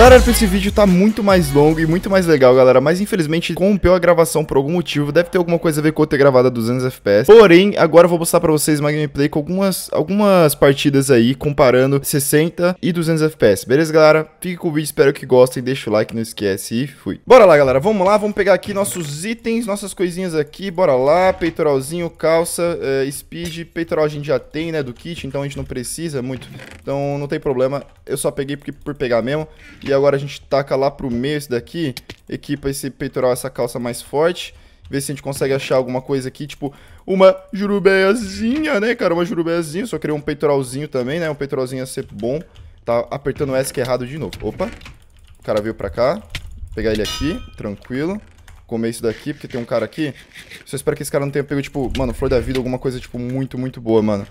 Galera, esse vídeo tá muito mais longo e muito mais legal, galera, mas infelizmente rompeu a gravação por algum motivo, deve ter alguma coisa a ver com eu ter gravado a 200 FPS. Porém, agora eu vou mostrar pra vocês uma gameplay com algumas, algumas partidas aí, comparando 60 e 200 FPS. Beleza, galera? Fique com o vídeo, espero que gostem, deixa o like, não esquece e fui. Bora lá, galera, vamos lá, vamos pegar aqui nossos itens, nossas coisinhas aqui, bora lá, peitoralzinho, calça, uh, speed, peitoral a gente já tem, né, do kit, então a gente não precisa muito, então não tem problema, eu só peguei porque, por pegar mesmo. E agora a gente taca lá pro meio esse daqui, equipa esse peitoral, essa calça mais forte. Ver se a gente consegue achar alguma coisa aqui, tipo uma jurubeiazinha, né, cara? Uma jurubeiazinha, só queria um peitoralzinho também, né? Um peitoralzinho ia ser bom. Tá apertando o S que é errado de novo. Opa, o cara veio pra cá. pegar ele aqui, tranquilo. Comer isso daqui, porque tem um cara aqui. Só espero que esse cara não tenha pego, tipo, mano, flor da vida, alguma coisa, tipo, muito, muito boa, mano.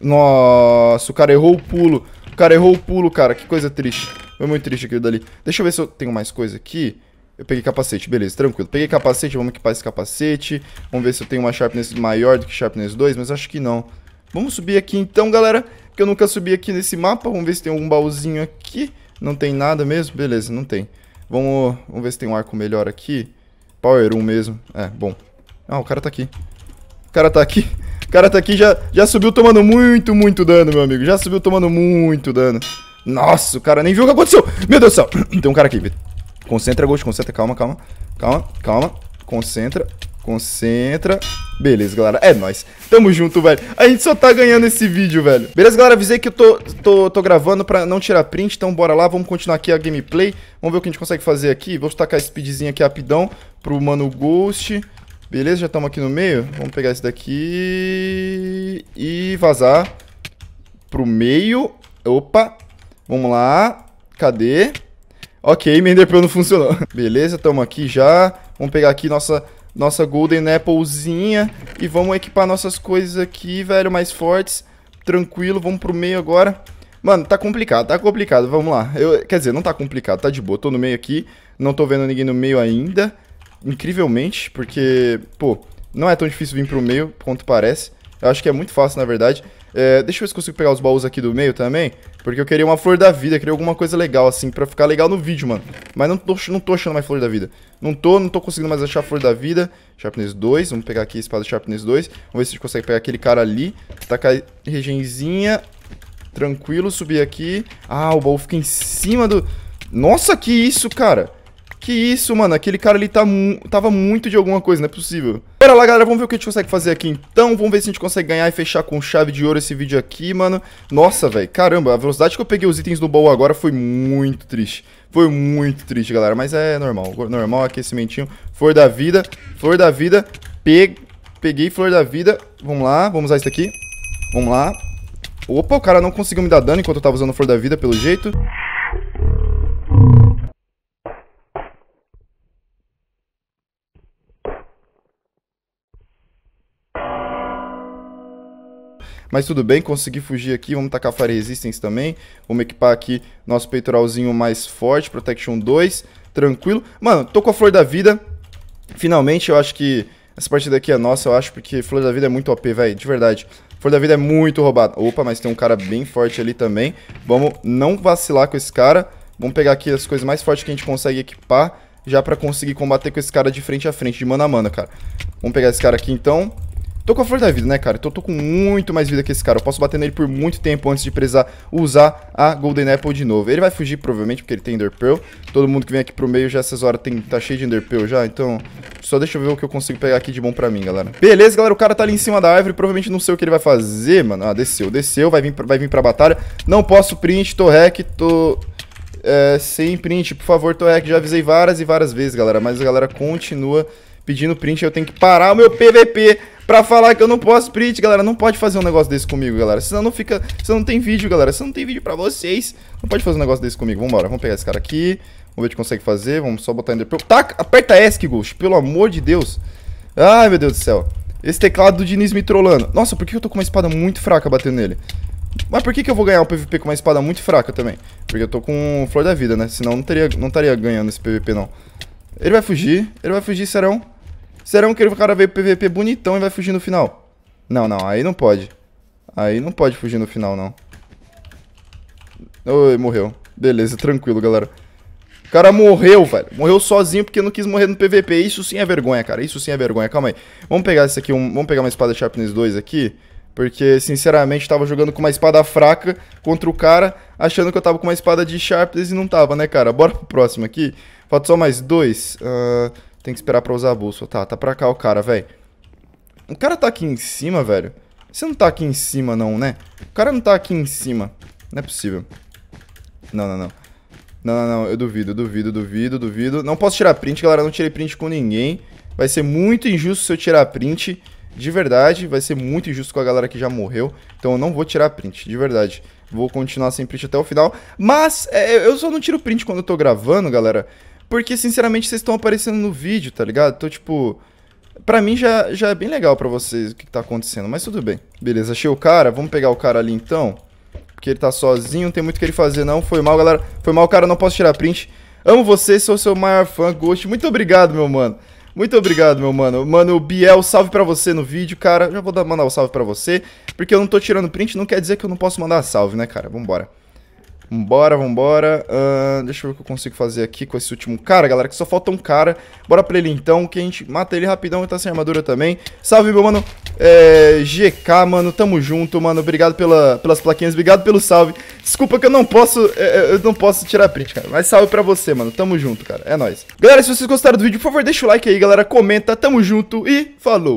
Nossa, o cara errou o pulo. O cara errou o pulo, cara. Que coisa triste. Foi muito triste aquilo dali. Deixa eu ver se eu tenho mais coisa aqui. Eu peguei capacete, beleza, tranquilo. Peguei capacete, vamos equipar esse capacete. Vamos ver se eu tenho uma Sharpness maior do que Sharpness 2, mas acho que não. Vamos subir aqui então, galera, porque eu nunca subi aqui nesse mapa. Vamos ver se tem algum baúzinho aqui. Não tem nada mesmo? Beleza, não tem. Vamos, vamos ver se tem um arco melhor aqui. Power 1 mesmo. É, bom. Ah, o cara tá aqui. O cara tá aqui. O cara tá aqui já, já subiu tomando muito, muito dano, meu amigo. Já subiu tomando muito dano. Nossa, o cara nem viu o que aconteceu. Meu Deus do céu. Tem um cara aqui, Concentra, Ghost, concentra. Calma, calma. Calma, calma. Concentra. Concentra. Beleza, galera. É nóis. Tamo junto, velho. A gente só tá ganhando esse vídeo, velho. Beleza, galera? Avisei que eu tô, tô, tô gravando pra não tirar print. Então, bora lá. Vamos continuar aqui a gameplay. Vamos ver o que a gente consegue fazer aqui. Vou tacar a speedzinha aqui rapidão pro Mano Ghost. Beleza, já estamos aqui no meio. Vamos pegar esse daqui e vazar pro meio. Opa, vamos lá. Cadê? Ok, mender Enderpearl não funcionou. Beleza, estamos aqui já. Vamos pegar aqui nossa, nossa Golden Applezinha e vamos equipar nossas coisas aqui, velho, mais fortes. Tranquilo, vamos pro meio agora. Mano, tá complicado, tá complicado, vamos lá. Eu, quer dizer, não tá complicado, tá de boa. Tô no meio aqui, não tô vendo ninguém no meio ainda incrivelmente, porque, pô, não é tão difícil vir pro meio quanto parece. Eu acho que é muito fácil, na verdade. É, deixa eu ver se consigo pegar os baús aqui do meio também, porque eu queria uma flor da vida, queria alguma coisa legal, assim, pra ficar legal no vídeo, mano. Mas não tô, não tô achando mais flor da vida. Não tô, não tô conseguindo mais achar flor da vida. Sharpness 2, vamos pegar aqui a espada Sharpness 2. Vamos ver se a gente consegue pegar aquele cara ali. Tacar tá regenzinha. Tranquilo, subir aqui. Ah, o baú fica em cima do... Nossa, que isso, cara! Que isso, mano. Aquele cara ali tá mu tava muito de alguma coisa, não é possível. Bora lá, galera. Vamos ver o que a gente consegue fazer aqui, então. Vamos ver se a gente consegue ganhar e fechar com chave de ouro esse vídeo aqui, mano. Nossa, velho. Caramba, a velocidade que eu peguei os itens do baú agora foi muito triste. Foi muito triste, galera. Mas é normal. Normal, aquecimentinho. Flor da vida. Flor da vida. Pe peguei flor da vida. Vamos lá. Vamos usar isso aqui. Vamos lá. Opa, o cara não conseguiu me dar dano enquanto eu tava usando flor da vida, pelo jeito. Mas tudo bem, consegui fugir aqui. Vamos tacar Fire Resistance também. Vamos equipar aqui nosso peitoralzinho mais forte. Protection 2. Tranquilo. Mano, tô com a Flor da Vida. Finalmente, eu acho que essa partida aqui é nossa, eu acho, porque Flor da Vida é muito OP, velho. De verdade. Flor da Vida é muito roubado Opa, mas tem um cara bem forte ali também. Vamos não vacilar com esse cara. Vamos pegar aqui as coisas mais fortes que a gente consegue equipar já pra conseguir combater com esse cara de frente a frente, de mano a mano, cara. Vamos pegar esse cara aqui, então. Tô com a flor da vida, né, cara? Então tô com muito mais vida que esse cara. Eu posso bater nele por muito tempo antes de precisar usar a Golden Apple de novo. Ele vai fugir, provavelmente, porque ele tem Ender Pearl. Todo mundo que vem aqui pro meio já essas horas tem, tá cheio de Ender Pearl já. Então, só deixa eu ver o que eu consigo pegar aqui de bom pra mim, galera. Beleza, galera. O cara tá ali em cima da árvore. Provavelmente não sei o que ele vai fazer, mano. Ah, desceu, desceu. Vai vir pra, vai vir pra batalha. Não posso print, tô hack, tô... É, sem print, por favor, Tô Hack. já avisei várias e várias vezes, galera, mas a galera continua pedindo print, eu tenho que parar o meu PVP pra falar que eu não posso print, galera. Não pode fazer um negócio desse comigo, galera. Senão não fica. Senão não tem vídeo, galera. Senão não tem vídeo pra vocês. Não pode fazer um negócio desse comigo. Vambora, vamos pegar esse cara aqui. Vamos ver se consegue fazer. Vamos só botar Enderpearl. Tá, aperta ESC, Ghost. Pelo amor de Deus. Ai, meu Deus do céu. Esse teclado do Diniz me trollando. Nossa, por que eu tô com uma espada muito fraca batendo nele? Mas por que, que eu vou ganhar um PVP com uma espada muito fraca também? Porque eu tô com flor da vida, né? Senão eu não, teria, não estaria ganhando esse PVP, não. Ele vai fugir. Ele vai fugir, serão. Será que o cara veio PVP bonitão e vai fugir no final? Não, não, aí não pode. Aí não pode fugir no final, não. Oi, morreu. Beleza, tranquilo, galera. O cara morreu, velho. Morreu sozinho porque não quis morrer no PVP. Isso sim é vergonha, cara. Isso sim é vergonha. Calma aí. Vamos pegar isso aqui. Um... vamos pegar uma espada Sharpness 2 aqui. Porque, sinceramente, tava jogando com uma espada fraca contra o cara, achando que eu tava com uma espada de Sharpness e não tava, né, cara? Bora pro próximo aqui. Falta só mais dois. Ahn... Uh... Tem que esperar pra usar a bússola. Tá, tá pra cá o cara, velho. O cara tá aqui em cima, velho. Você não tá aqui em cima, não, né? O cara não tá aqui em cima. Não é possível. Não, não, não. Não, não, não. Eu duvido, duvido, duvido, duvido. Não posso tirar print, galera. não tirei print com ninguém. Vai ser muito injusto se eu tirar print. De verdade, vai ser muito injusto com a galera que já morreu. Então eu não vou tirar print, de verdade. Vou continuar sem print até o final. Mas é, eu só não tiro print quando eu tô gravando, galera. Porque, sinceramente, vocês estão aparecendo no vídeo, tá ligado? Então, tipo... Pra mim já, já é bem legal pra vocês o que, tá acontecendo, mas tudo bem. Beleza, achei o cara, vamos pegar o cara ali então. Porque ele tá sozinho, não tem muito o que ele fazer não. Foi mal, galera. Foi mal, cara, não posso tirar print. Amo você, sou seu maior fã, Ghost. Muito obrigado, meu mano. Muito obrigado, meu mano. Mano, o Biel, salve pra você no vídeo, cara. Já vou dar, mandar o um salve pra você. Porque eu não tô tirando print, não quer dizer que eu não posso mandar salve, né, cara? Vambora. Vambora, vambora. Uh, deixa eu ver o que eu consigo fazer aqui com esse último cara, galera, que só falta um cara. Bora pra ele então, que a gente mata ele rapidão, ele tá sem armadura também. Salve, meu mano. É, GK, mano, tamo junto, mano. Obrigado pela, pelas plaquinhas, obrigado pelo salve. Desculpa que eu não posso, é, é, eu não posso tirar print, cara. Mas salve pra você, mano. Tamo junto, cara. É nóis. Galera, se vocês gostaram do vídeo, por favor, deixa o like aí, galera. Comenta, tamo junto e falou.